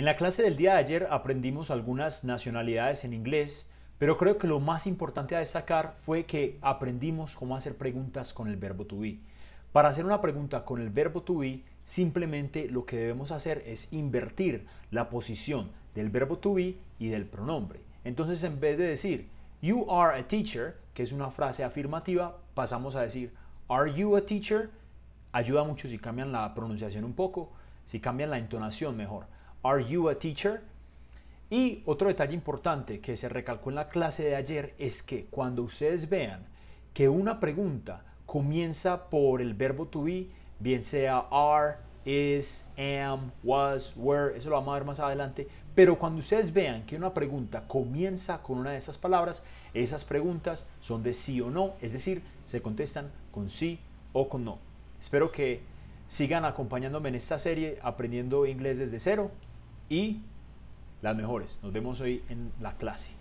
En la clase del día de ayer aprendimos algunas nacionalidades en inglés, pero creo que lo más importante a destacar fue que aprendimos cómo hacer preguntas con el verbo to be. Para hacer una pregunta con el verbo to be, simplemente lo que debemos hacer es invertir la posición del verbo to be y del pronombre. Entonces, en vez de decir you are a teacher, que es una frase afirmativa, pasamos a decir are you a teacher. Ayuda mucho si cambian la pronunciación un poco, si cambian la entonación mejor. Are you a teacher? Y otro detalle importante que se recalcó en la clase de ayer es que cuando ustedes vean que una pregunta comienza por el verbo to be, bien sea are, is, am, was, were, eso lo vamos a ver más adelante, pero cuando ustedes vean que una pregunta comienza con una de esas palabras, esas preguntas son de sí o no, es decir, se contestan con sí o con no. Espero que sigan acompañándome en esta serie aprendiendo inglés desde cero y las mejores. Nos vemos hoy en la clase.